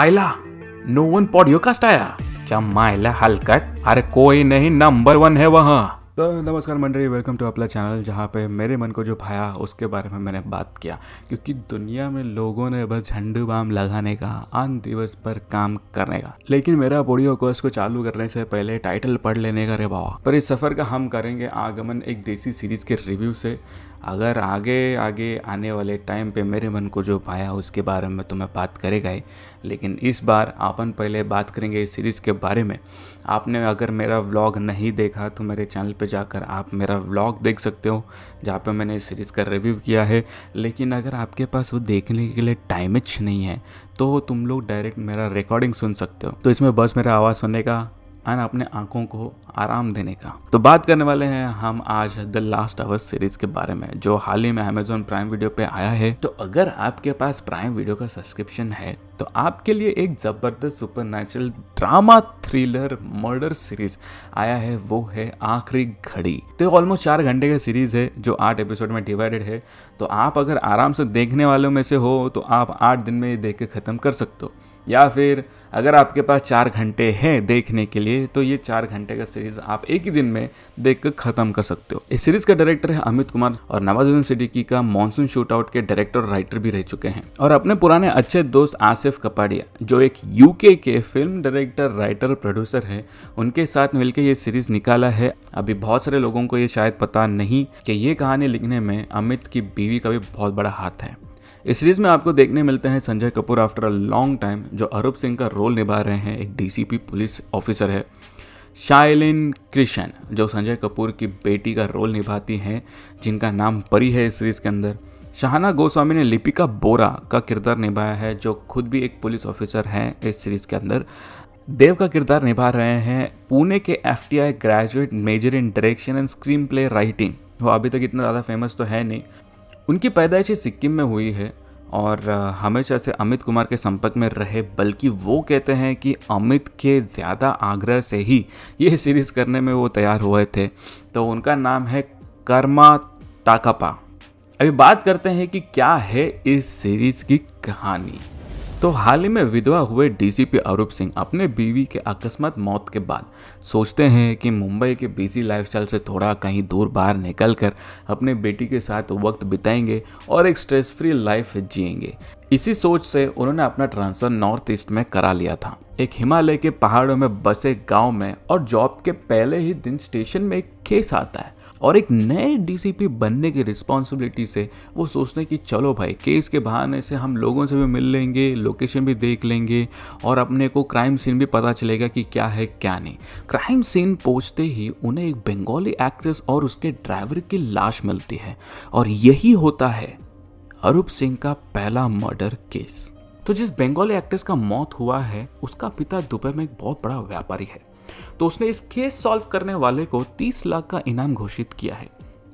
आयला no one पॉडियो cast आया चम्मा आयला हलकट अरे कोई नहीं नंबर वन है वहां तो नमस्कार मंडली वेलकम टू अपना चैनल जहाँ पे मेरे मन को जो भाया उसके बारे में मैंने बात किया क्योंकि दुनिया में लोगों ने बस झंडू बाम लगाने का आन दिवस पर काम करने का लेकिन मेरा ऑडियो कोर्स को चालू करने से पहले टाइटल पढ़ लेने का बाबा पर इस सफ़र का हम करेंगे आगमन एक देसी सीरीज़ के रिव्यू से अगर आगे आगे आने वाले टाइम पे मेरे मन को जो पाया उसके बारे में तो मैं बात करेगा ही लेकिन इस बार अपन पहले बात करेंगे इस सीरीज़ के बारे में आपने अगर मेरा व्लॉग नहीं देखा तो मेरे चैनल पे जाकर आप मेरा व्लॉग देख सकते हो जहाँ पे मैंने इस सीरीज़ का रिव्यू किया है लेकिन अगर आपके पास वो देखने के लिए टाइमिच नहीं है तो तुम लोग डायरेक्ट मेरा रिकॉर्डिंग सुन सकते हो तो इसमें बस मेरा आवाज़ सुनने का और अपने आंखों को आराम देने का तो बात करने वाले हैं हम आज द लास्ट आवर्स सीरीज के बारे में जो हाल ही में अमेजोन प्राइम वीडियो पे आया है तो अगर आपके पास प्राइम वीडियो का सब्सक्रिप्शन है तो आपके लिए एक जबरदस्त supernatural drama thriller murder series आया है वो है आखिरी घड़ी तो ऑलमोस्ट चार घंटे का सीरीज है जो आठ एपिसोड में डिवाइडेड है तो आप अगर आराम से देखने वालों में से हो तो आप आठ दिन में ये देख के खत्म कर सकते हो या फिर अगर आपके पास चार घंटे हैं देखने के लिए तो ये चार घंटे का सीरीज आप एक ही दिन में देख कर खत्म कर सकते हो इस सीरीज का डायरेक्टर है अमित कुमार और नवाजुद्दीन सिद्दीकी का मानसून शूटआउट के डायरेक्टर और राइटर भी रह चुके हैं और अपने पुराने अच्छे दोस्त आसिफ कपाड़िया जो एक यूके के फिल्म डायरेक्टर राइटर प्रोड्यूसर है उनके साथ मिलकर ये सीरीज निकाला है अभी बहुत सारे लोगों को ये शायद पता नहीं कि ये कहानी लिखने में अमित की बीवी का भी बहुत बड़ा हाथ है इस सीरीज में आपको देखने मिलते हैं Sanjay Kapoor after a long time जो अरूप सिंह का रोल निभा रहे हैं एक डीसीपी पुलिस ऑफिसर है शाइलिन कृष्ण जो संजय कपूर की बेटी का रोल निभाती हैं जिनका नाम परी है इस सीरीज़ के अंदर शाहना गोस्वामी ने लिपिका बोरा का किरदार निभाया है जो खुद भी एक पुलिस ऑफिसर हैं इस सीरीज़ के अंदर देव का किरदार निभा रहे हैं पुणे के F graduate major in direction and screenplay writing वो अभी तक इतना ज़्यादा फेमस तो है नहीं उनकी पैदाइशी सिक्किम में हुई है और हमेशा से अमित कुमार के संपर्क में रहे बल्कि वो कहते हैं कि अमित के ज़्यादा आग्रह से ही ये सीरीज़ करने में वो तैयार हुए थे तो उनका नाम है कर्मा ताकपा अभी बात करते हैं कि क्या है इस सीरीज़ की कहानी तो हाल ही में विधवा हुए डीजीपी अरूप सिंह अपने बीवी के अकस्मात मौत के बाद सोचते हैं कि मुंबई के बिजी लाइफस्टाइल से थोड़ा कहीं दूर बाहर निकलकर अपने बेटी के साथ वक्त बिताएंगे और एक स्ट्रेस फ्री लाइफ जिएंगे इसी सोच से उन्होंने अपना ट्रांसफर नॉर्थ ईस्ट में करा लिया था एक हिमालय के पहाड़ों में बसे गांव में और जॉब के पहले ही दिन स्टेशन में एक केस आता है और एक नए डीसीपी बनने की रिस्पॉन्सिबिलिटी से वो सोचने कि चलो भाई केस के बहाने से हम लोगों से भी मिल लेंगे लोकेशन भी देख लेंगे और अपने को क्राइम सीन भी पता चलेगा कि क्या है क्या नहीं क्राइम सीन पहुँचते ही उन्हें एक बंगाली एक्ट्रेस और उसके ड्राइवर की लाश मिलती है और यही होता है अरूप सिंह का पहला मर्डर केस तो जिस बंगाली एक्ट्रेस का मौत हुआ है उसका पिता दुबई में एक बहुत बड़ा व्यापारी है तो उसने इस केस सॉल्व करने वाले को 30 लाख का इनाम घोषित किया है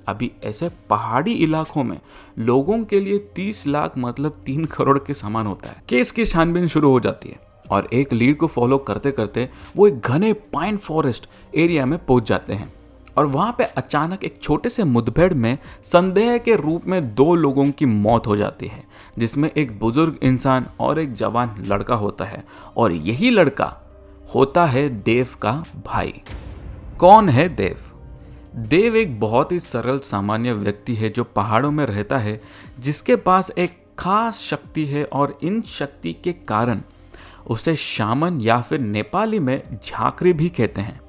अभी ऐसे पहाड़ी इलाकों में लोगों के लिए 30 लाख मतलब तीन करोड़ के समान होता है केस की छानबीन शुरू हो जाती है और एक लीड को फॉलो करते करते वो एक घने पाइन फॉरेस्ट एरिया में पहुंच जाते हैं और वहाँ पे अचानक एक छोटे से मुठभेड़ में संदेह के रूप में दो लोगों की मौत हो जाती है जिसमें एक बुजुर्ग इंसान और एक जवान लड़का होता है और यही लड़का होता है देव का भाई कौन है देव देव एक बहुत ही सरल सामान्य व्यक्ति है जो पहाड़ों में रहता है जिसके पास एक खास शक्ति है और इन शक्ति के कारण उसे शामन या फिर नेपाली में झाकरी भी कहते हैं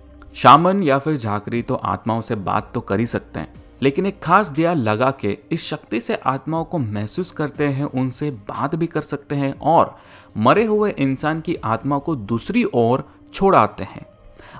शामन या फिर झाकरी तो आत्माओं से बात तो कर ही सकते हैं लेकिन एक खास दिया लगा के इस शक्ति से आत्माओं को महसूस करते हैं उनसे बात भी कर सकते हैं और मरे हुए इंसान की आत्मा को दूसरी ओर छोड़ आते हैं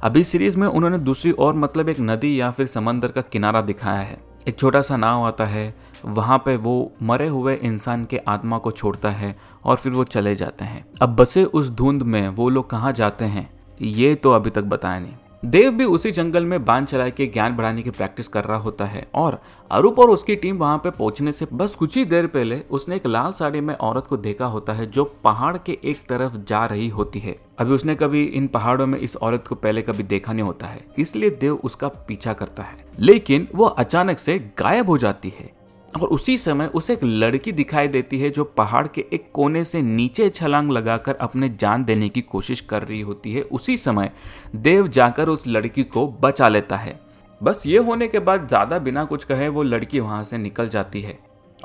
अभी सीरीज में उन्होंने दूसरी ओर मतलब एक नदी या फिर समंदर का किनारा दिखाया है एक छोटा सा नाव आता है वहाँ पे वो मरे हुए इंसान के आत्मा को छोड़ता है और फिर वो चले जाते हैं अब बसे उस धुंध में वो लोग कहाँ जाते हैं ये तो अभी तक बताया नहीं देव भी उसी जंगल में बांध चला के ज्ञान बढ़ाने की प्रैक्टिस कर रहा होता है और अरूप और उसकी टीम वहां पे पहुंचने से बस कुछ ही देर पहले उसने एक लाल साड़ी में औरत को देखा होता है जो पहाड़ के एक तरफ जा रही होती है अभी उसने कभी इन पहाड़ों में इस औरत को पहले कभी देखा नहीं होता है इसलिए देव उसका पीछा करता है लेकिन वो अचानक से गायब हो जाती है और उसी समय उसे एक लड़की दिखाई देती है जो पहाड़ के एक कोने से नीचे छलांग लगाकर अपने जान देने की कोशिश कर रही होती है उसी समय देव जाकर उस लड़की को बचा लेता है बस ये होने के बाद ज़्यादा बिना कुछ कहे वो लड़की वहाँ से निकल जाती है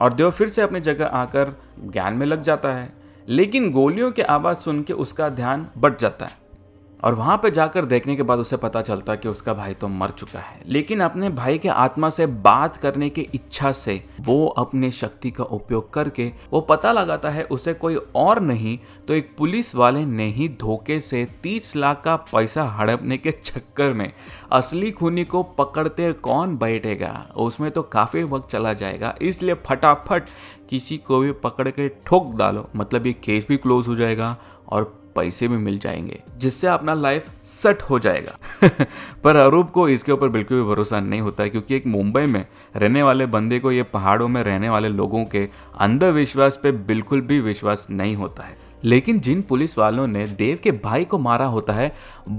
और देव फिर से अपनी जगह आकर ज्ञान में लग जाता है लेकिन गोलियों की आवाज़ सुन के उसका ध्यान बट जाता है और वहाँ पर जाकर देखने के बाद उसे पता चलता कि उसका भाई तो मर चुका है लेकिन अपने भाई के आत्मा से बात करने की इच्छा से वो अपने शक्ति का उपयोग करके वो पता लगाता है उसे कोई और नहीं तो एक पुलिस वाले ने ही धोखे से तीस लाख का पैसा हड़पने के चक्कर में असली खूनी को पकड़ते कौन बैठेगा उसमें तो काफ़ी वक्त चला जाएगा इसलिए फटाफट किसी को भी पकड़ के ठोक डालो मतलब ये केस भी क्लोज हो जाएगा और पैसे भी मिल जाएंगे जिससे अपना लाइफ सेट हो जाएगा पर अरूप को इसके ऊपर बिल्कुल भी भरोसा नहीं होता है क्योंकि एक मुंबई में रहने वाले बंदे को ये पहाड़ों में रहने वाले लोगों के अंधविश्वास पे बिल्कुल भी विश्वास नहीं होता है लेकिन जिन पुलिस वालों ने देव के भाई को मारा होता है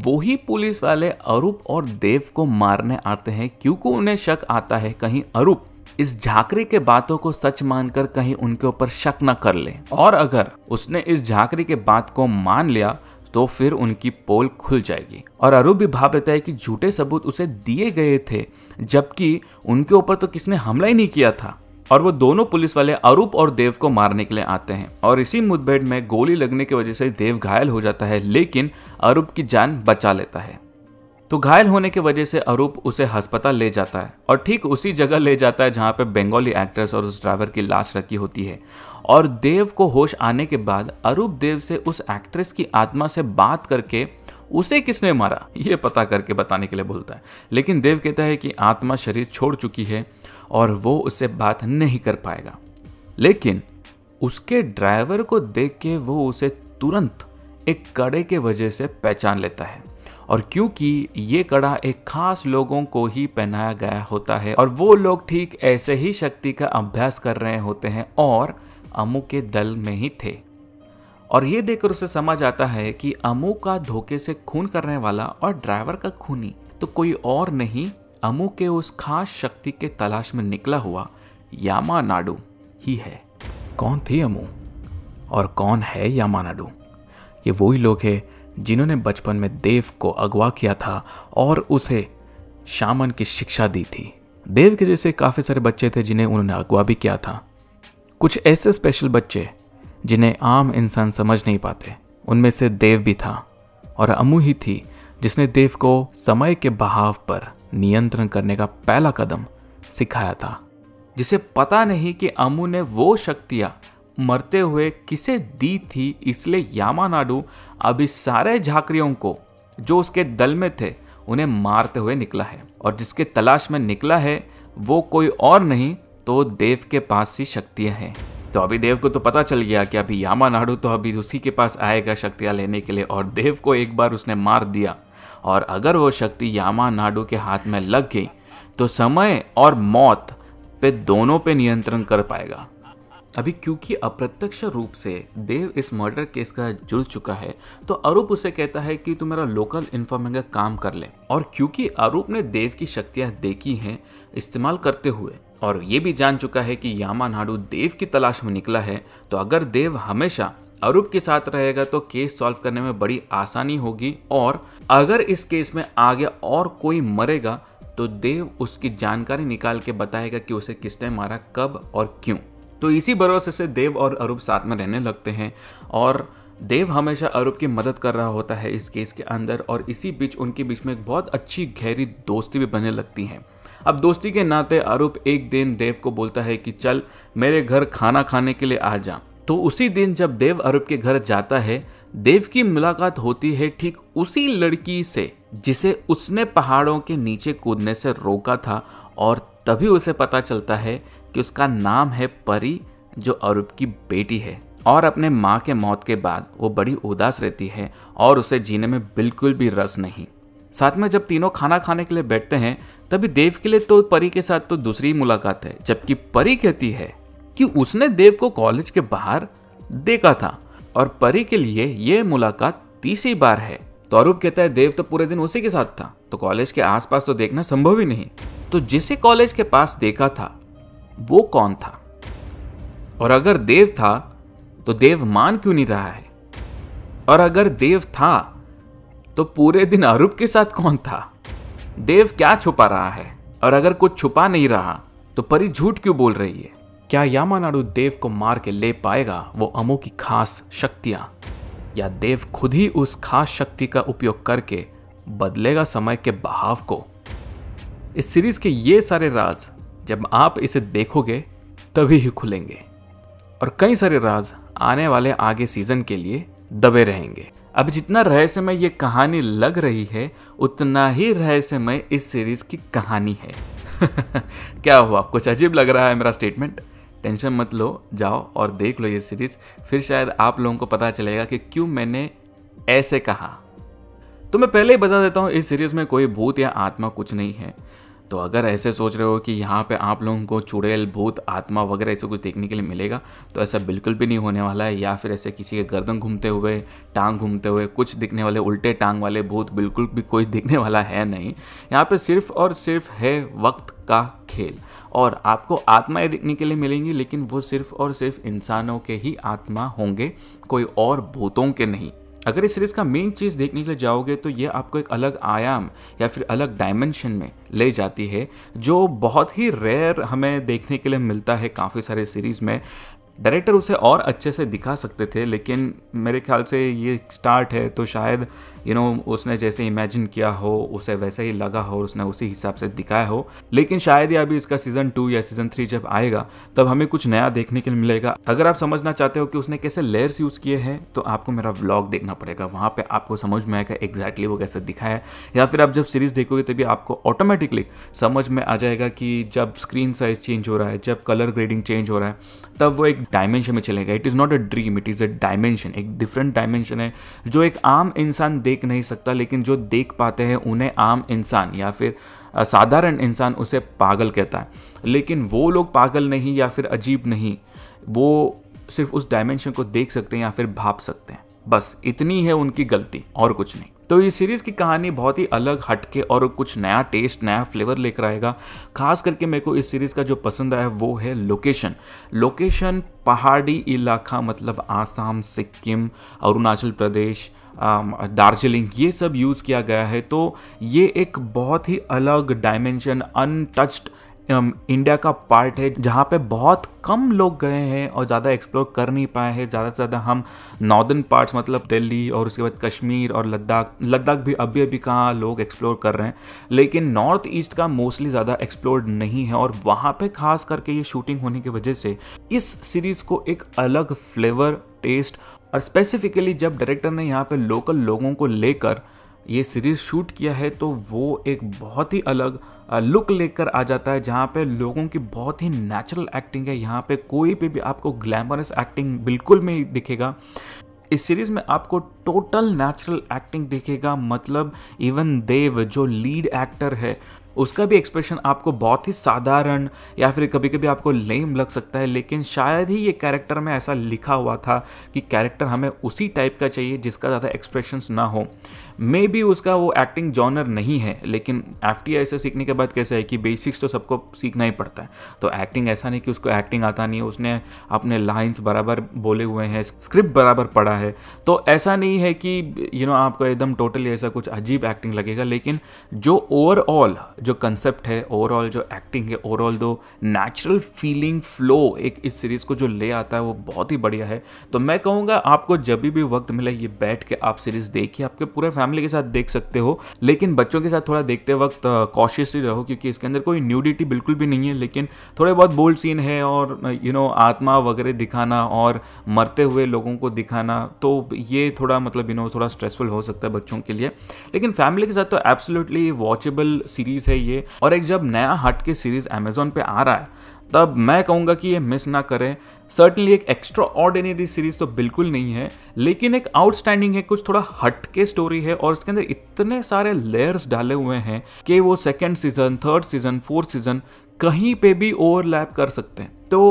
वही पुलिस वाले अरूप और देव को मारने आते हैं क्योंकि उन्हें शक आता है कहीं अरूप इस झाकरे के बातों को सच मानकर कहीं उनके ऊपर शक न कर ले और अगर उसने इस झाकरे के बात को मान लिया तो फिर उनकी पोल खुल जाएगी और अरूप भी भाव लेता है कि झूठे सबूत उसे दिए गए थे जबकि उनके ऊपर तो किसने हमला ही नहीं किया था और वो दोनों पुलिस वाले अरूप और देव को मारने के लिए आते हैं और इसी मुठभेड़ में गोली लगने की वजह से देव घायल हो जाता है लेकिन अरूप की जान बचा लेता है तो घायल होने की वजह से अरूप उसे अस्पताल ले जाता है और ठीक उसी जगह ले जाता है जहाँ पे बंगाली एक्ट्रेस और उस ड्राइवर की लाश रखी होती है और देव को होश आने के बाद अरूप देव से उस एक्ट्रेस की आत्मा से बात करके उसे किसने मारा ये पता करके बताने के लिए बोलता है लेकिन देव कहता है कि आत्मा शरीर छोड़ चुकी है और वो उससे बात नहीं कर पाएगा लेकिन उसके ड्राइवर को देख के वो उसे तुरंत एक कड़े के वजह से पहचान लेता है और क्योंकि ये कड़ा एक खास लोगों को ही पहनाया गया होता है और वो लोग ठीक ऐसे ही शक्ति का अभ्यास कर रहे होते हैं और अमू के दल में ही थे और ये देखकर उसे समझ आता है कि अमू का धोखे से खून करने वाला और ड्राइवर का खूनी तो कोई और नहीं अमू के उस खास शक्ति के तलाश में निकला हुआ यामा नाडू ही है कौन थी अमू और कौन है यामा ये वही लोग हैं जिन्होंने बचपन में देव को अगवा किया था और उसे शामन की शिक्षा दी थी देव के जैसे काफ़ी सारे बच्चे थे जिन्हें उन्होंने अगवा भी किया था कुछ ऐसे स्पेशल बच्चे जिन्हें आम इंसान समझ नहीं पाते उनमें से देव भी था और अमू ही थी जिसने देव को समय के बहाव पर नियंत्रण करने का पहला कदम सिखाया था जिसे पता नहीं कि अमू ने वो शक्तियाँ मरते हुए किसे दी थी इसलिए यामानाडू अभी सारे झाकरियों को जो उसके दल में थे उन्हें मारते हुए निकला है और जिसके तलाश में निकला है वो कोई और नहीं तो देव के पास ही शक्तियाँ हैं तो अभी देव को तो पता चल गया कि अभी यामा नाडू तो अभी उसी के पास आएगा शक्तियाँ लेने के लिए और देव को एक बार उसने मार दिया और अगर वो शक्ति यामा नाडू के हाथ में लग गई तो समय और मौत पे दोनों पे नियंत्रण कर पाएगा अभी क्योंकि अप्रत्यक्ष रूप से देव इस मर्डर केस का जुड़ चुका है तो अरूप उसे कहता है कि तू मेरा लोकल इन्फॉर्मिंग काम कर ले और क्योंकि अरूप ने देव की शक्तियाँ देखी हैं इस्तेमाल करते हुए और ये भी जान चुका है कि यामा नाडू देव की तलाश में निकला है तो अगर देव हमेशा अरूप के साथ रहेगा तो केस सॉल्व करने में बड़ी आसानी होगी और अगर इस केस में आगे और कोई मरेगा तो देव उसकी जानकारी निकाल के बताएगा कि उसे किसने मारा कब और क्यों तो इसी भरोसे से देव और अरूप साथ में रहने लगते हैं और देव हमेशा अरूप की मदद कर रहा होता है इस केस के अंदर और इसी बीच उनके बीच में एक बहुत अच्छी गहरी दोस्ती भी बनने लगती है अब दोस्ती के नाते अरूप एक दिन देव को बोलता है कि चल मेरे घर खाना खाने के लिए आ जा तो उसी दिन जब देव अरूप के घर जाता है देव की मुलाकात होती है ठीक उसी लड़की से जिसे उसने पहाड़ों के नीचे कूदने से रोका था और तभी उसे पता चलता है कि उसका नाम है परी जो अरूप की बेटी है और अपने माँ के मौत के बाद वो बड़ी उदास रहती है और उसे जीने में बिल्कुल भी रस नहीं साथ में जब तीनों खाना खाने के लिए बैठते हैं तभी देव के लिए तो परी के साथ तो दूसरी मुलाकात है जबकि परी कहती है कि उसने देव को कॉलेज के बाहर देखा था और परी के लिए यह मुलाकात तीसरी बार है तो अरूप कहता है देव तो पूरे दिन उसी के साथ था तो कॉलेज के आसपास तो देखना संभव ही नहीं तो जिसे कॉलेज के पास देखा था वो कौन था और अगर देव था तो देव मान क्यों नहीं रहा है और अगर देव था तो पूरे दिन अरूप के साथ कौन था देव क्या छुपा रहा है और अगर कुछ छुपा नहीं रहा तो परी झूठ क्यों बोल रही है क्या यामानाडू देव को मार के ले पाएगा वो अमो की खास शक्तियां या देव खुद ही उस खास शक्ति का उपयोग करके बदलेगा समय के बहाव को इस सीरीज के ये सारे राज जब आप इसे देखोगे तभी ही खुलेंगे और कई सारे राज आने वाले आगे सीजन के लिए दबे रहेंगे अब जितना रहस्यमय ये कहानी लग रही है उतना ही रहस्यमय इस सीरीज की कहानी है क्या हुआ कुछ अजीब लग रहा है मेरा स्टेटमेंट टेंशन मत लो जाओ और देख लो ये सीरीज फिर शायद आप लोगों को पता चलेगा कि क्यों मैंने ऐसे कहा तो मैं पहले ही बता देता हूँ इस सीरीज में कोई भूत या आत्मा कुछ नहीं है तो अगर ऐसे सोच रहे हो कि यहाँ पे आप लोगों को चुड़ैल भूत आत्मा वगैरह ऐसे कुछ देखने के लिए मिलेगा तो ऐसा बिल्कुल भी नहीं होने वाला है या फिर ऐसे किसी के गर्दन घूमते हुए टांग घूमते हुए कुछ दिखने वाले उल्टे टांग वाले भूत बिल्कुल भी कोई दिखने वाला है नहीं यहाँ पर सिर्फ और सिर्फ है वक्त का खेल और आपको आत्माएं दिखने के लिए मिलेंगी लेकिन वो सिर्फ और सिर्फ इंसानों के ही आत्मा होंगे कोई और भूतों के नहीं अगर इस सीरीज़ का मेन चीज़ देखने के लिए जाओगे तो ये आपको एक अलग आयाम या फिर अलग डायमेंशन में ले जाती है जो बहुत ही रेयर हमें देखने के लिए मिलता है काफ़ी सारे सीरीज़ में डायरेक्टर उसे और अच्छे से दिखा सकते थे लेकिन मेरे ख्याल से ये स्टार्ट है तो शायद यू you नो know, उसने जैसे इमेजिन किया हो उसे वैसे ही लगा हो उसने उसी हिसाब से दिखाया हो लेकिन शायद ही अभी इसका सीज़न टू या सीज़न थ्री जब आएगा तब हमें कुछ नया देखने के लिए मिलेगा अगर आप समझना चाहते हो कि उसने कैसे लेयर्स यूज़ किए हैं तो आपको मेरा व्लॉग देखना पड़ेगा वहाँ पर आपको समझ में आएगा एग्जैक्टली वो कैसे दिखाया है या फिर आप जब सीरीज़ देखोगे तभी आपको ऑटोमेटिकली समझ में आ जाएगा कि जब स्क्रीन साइज़ चेंज हो रहा है जब कलर ग्रेडिंग चेंज हो रहा है तब वो एक डायमेंशन में चलेगा it is not a dream it is a dimension एक डिफरेंट डायमेंशन है जो एक आम इंसान देख नहीं सकता लेकिन जो देख पाते हैं उन्हें आम इंसान या फिर साधारण इंसान उसे पागल कहता है लेकिन वो लोग पागल नहीं या फिर अजीब नहीं वो सिर्फ उस डायमेंशन को देख सकते हैं या फिर भाप सकते हैं बस इतनी है उनकी गलती और कुछ नहीं तो ये सीरीज़ की कहानी बहुत ही अलग हटके और कुछ नया टेस्ट नया फ्लेवर लेकर आएगा खास करके मेरे को इस सीरीज़ का जो पसंद आया वो है लोकेशन लोकेशन पहाड़ी इलाका मतलब आसाम सिक्किम अरुणाचल प्रदेश दार्जिलिंग ये सब यूज़ किया गया है तो ये एक बहुत ही अलग डायमेंशन अनटच्ड इंडिया um, का पार्ट है जहाँ पे बहुत कम लोग गए हैं और ज़्यादा एक्सप्लोर कर नहीं पाए हैं ज़्यादा से ज़्यादा हम नॉर्दर्न पार्ट्स मतलब दिल्ली और उसके बाद कश्मीर और लद्दाख लद्दाख भी अभी अभी कहाँ लोग एक्सप्लोर कर रहे हैं लेकिन नॉर्थ ईस्ट का मोस्टली ज़्यादा एक्सप्लोर नहीं है और वहाँ पर खास करके ये शूटिंग होने की वजह से इस सीरीज़ को एक अलग फ्लेवर टेस्ट और स्पेसिफिकली जब डायरेक्टर ने यहाँ पर लोकल लोगों को लेकर ये सीरीज़ शूट किया है तो वो एक बहुत ही अलग लुक लेकर आ जाता है जहाँ पे लोगों की बहुत ही नेचुरल एक्टिंग है यहाँ पे कोई पे भी आपको ग्लैमरस एक्टिंग बिल्कुल में दिखेगा इस सीरीज़ में आपको टोटल नेचुरल एक्टिंग दिखेगा मतलब इवन देव जो लीड एक्टर है उसका भी एक्सप्रेशन आपको बहुत ही साधारण या फिर कभी कभी आपको लेम लग सकता है लेकिन शायद ही ये कैरेक्टर में ऐसा लिखा हुआ था कि कैरेक्टर हमें उसी टाइप का चाहिए जिसका ज़्यादा एक्सप्रेशंस ना हो मे भी उसका वो एक्टिंग जॉनर नहीं है लेकिन एफ टी आई से सीखने के बाद कैसा है कि बेसिक्स तो सबको सीखना ही पड़ता है तो एक्टिंग ऐसा नहीं कि उसको एक्टिंग आता नहीं है उसने अपने लाइन्स बराबर बोले हुए हैं स्क्रिप्ट बराबर पढ़ा है तो ऐसा नहीं है कि यू you नो know, आपको एकदम टोटली ऐसा कुछ अजीब एक्टिंग लगेगा लेकिन जो ओवरऑल जो कंसेप्ट है ओवरऑल जो एक्टिंग है ओवरऑल दो नेचुरल फीलिंग फ्लो एक इस सीरीज़ को जो ले आता है वो बहुत ही बढ़िया है तो मैं कहूँगा आपको जब भी वक्त मिले ये बैठ के आप सीरीज़ देखिए आपके पूरे फैमिली फैमिली के साथ देख सकते हो लेकिन बच्चों के साथ थोड़ा देखते वक्त कॉशियसली रहो क्योंकि इसके अंदर कोई न्यूडिटी बिल्कुल भी नहीं है लेकिन थोड़े बहुत बोल्ड सीन है और यू नो आत्मा वगैरह दिखाना और मरते हुए लोगों को दिखाना तो ये थोड़ा मतलब यू नो थोड़ा स्ट्रेसफुल हो सकता है बच्चों के लिए लेकिन फैमिली के साथ तो एब्सोल्युटली वॉचेबल सीरीज़ है ये और एक जब नया हट के सीरीज़ अमेजोन पर आ रहा है तब मैं कहूंगा कि ये मिस ना करें सर्टनली एक एक्स्ट्रा ऑर्डिनरी सीरीज तो बिल्कुल नहीं है लेकिन एक आउटस्टैंडिंग है कुछ थोड़ा हटके स्टोरी है और इसके अंदर इतने सारे लेयर्स डाले हुए हैं कि वो second season third season fourth season कहीं पे भी ओवरलैप कर सकते हैं तो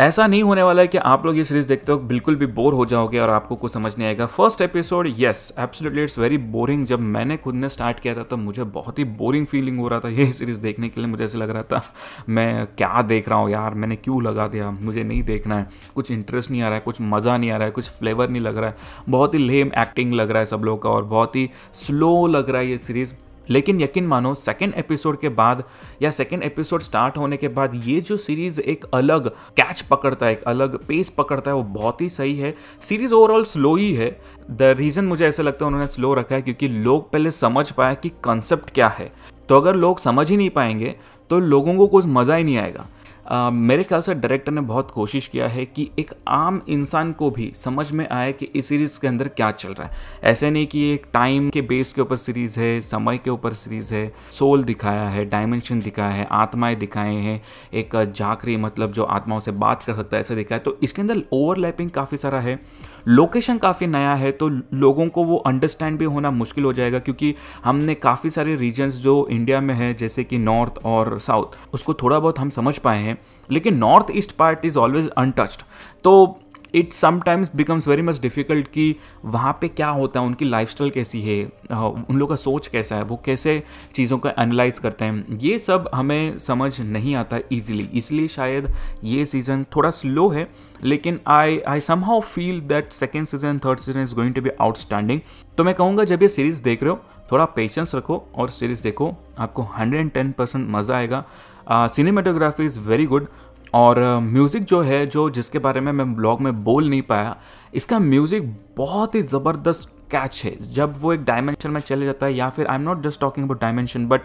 ऐसा नहीं होने वाला है कि आप लोग ये सीरीज देखते हो बिल्कुल भी बोर हो जाओगे और आपको कुछ समझ नहीं आएगा first episode yes absolutely it's very boring जब मैंने खुद ने स्टार्ट किया था तो मुझे बहुत ही बोरिंग फीलिंग हो रहा था ये सीरीज देखने के लिए मुझे ऐसा लग रहा था मैं क्या देख रहा हूँ यार मैंने क्यों लगा दिया मुझे नहीं देखना है कुछ इंटरेस्ट नहीं आ रहा है कुछ मज़ा नहीं आ रहा है कुछ फ्लेवर नहीं लग रहा है बहुत ही लेम एक्टिंग लग रहा है सब लोग का और बहुत ही स्लो लग रहा है ये सीरीज़ लेकिन यकीन मानो सेकेंड एपिसोड के बाद या सेकेंड एपिसोड स्टार्ट होने के बाद ये जो सीरीज़ एक अलग कैच पकड़ता है एक अलग पेस पकड़ता है वो बहुत ही सही है सीरीज़ ओवरऑल स्लो ही है द रीज़न मुझे ऐसा लगता है उन्होंने स्लो रखा है क्योंकि लोग पहले समझ पाया कि कंसेप्ट क्या है तो अगर लोग समझ ही नहीं पाएंगे तो लोगों को कुछ मज़ा ही नहीं आएगा आ, मेरे ख्याल से डायरेक्टर ने बहुत कोशिश किया है कि एक आम इंसान को भी समझ में आए कि इस सीरीज़ के अंदर क्या चल रहा है ऐसे नहीं कि एक टाइम के बेस के ऊपर सीरीज़ है समय के ऊपर सीरीज़ है सोल दिखाया है डायमेंशन दिखाया है आत्माएँ दिखाए हैं एक झाकरी मतलब जो आत्माओं से बात कर सकता है ऐसे दिखाया तो इसके अंदर ओवरलैपिंग काफ़ी सारा है लोकेशन काफ़ी नया है तो लोगों को वो अंडरस्टैंड भी होना मुश्किल हो जाएगा क्योंकि हमने काफ़ी सारे रीजन्स जो इंडिया में है जैसे कि नॉर्थ और साउथ उसको थोड़ा बहुत हम समझ पाए हैं लेकिन north east part is always untouched तो it sometimes becomes very much difficult कि वहाँ पे क्या होता है उनकी लाइफ कैसी है हाँ, उन लोग का सोच कैसा है वो कैसे चीज़ों का एनालाइज करते हैं ये सब हमें समझ नहीं आता ईजिली इसलिए शायद ये सीज़न थोड़ा स्लो है लेकिन I I somehow feel that second season third season is going to be outstanding तो मैं कहूँगा जब ये सीरीज़ देख रहे हो थोड़ा पेशेंस रखो और सीरीज़ देखो आपको 110 परसेंट मज़ा आएगा सिनेमाटोग्राफी इज़ वेरी गुड और म्यूज़िक जो है जो जिसके बारे में मैं ब्लॉग में बोल नहीं पाया इसका म्यूज़िक बहुत ही ज़बरदस्त कैच है जब वो एक डायमेंशन में चले जाता है या फिर I am not just talking about dimension but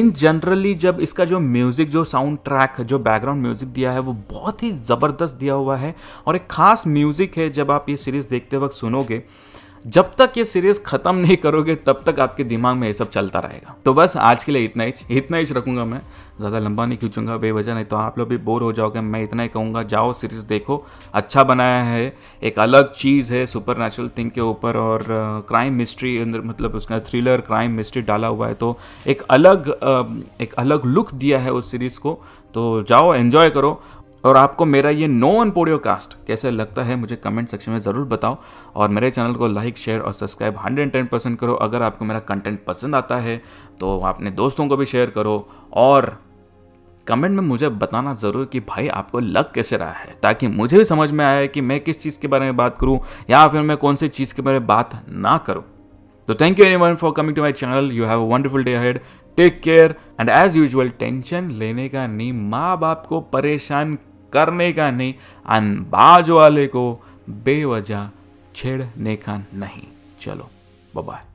in generally जब इसका जो म्यूज़िक जो साउंड ट्रैक जो बैकग्राउंड म्यूज़िक दिया है वो बहुत ही ज़बरदस्त दिया हुआ है और एक ख़ास म्यूज़िक है जब आप ये सीरीज़ देखते वक्त सुनोगे जब तक ये सीरीज खत्म नहीं करोगे तब तक आपके दिमाग में ये सब चलता रहेगा तो बस आज के लिए इतना ही इतना ही रखूंगा मैं ज़्यादा लंबा नहीं खींचूंगा बेवजह नहीं तो आप लोग भी बोर हो जाओगे मैं इतना ही कहूँगा जाओ सीरीज़ देखो अच्छा बनाया है एक अलग चीज़ है सुपर नेचुरल थिंग के ऊपर और क्राइम मिस्ट्री अंदर मतलब उसका थ्रिलर क्राइम मिस्ट्री डाला हुआ है तो एक अलग एक अलग लुक दिया है उस सीरीज़ को तो जाओ एन्जॉय करो और आपको मेरा ये नो वन पोडियो कास्ट कैसे लगता है मुझे कमेंट सेक्शन में ज़रूर बताओ और मेरे चैनल को लाइक शेयर और सब्सक्राइब 110 परसेंट करो अगर आपको मेरा कंटेंट पसंद आता है तो अपने दोस्तों को भी शेयर करो और कमेंट में मुझे बताना ज़रूर कि भाई आपको लग कैसे रहा है ताकि मुझे भी समझ में आए कि मैं किस चीज़ के बारे में बात करूँ या फिर मैं कौन सी चीज़ के बारे में बात ना करूँ तो thank you any for coming to my channel you have a wonderful day head take care and as usual tension लेने का नहीं माँ बाप को परेशान करने का नहीं अनबाज वाले को बेवजह छेड़ने का नहीं चलो बाय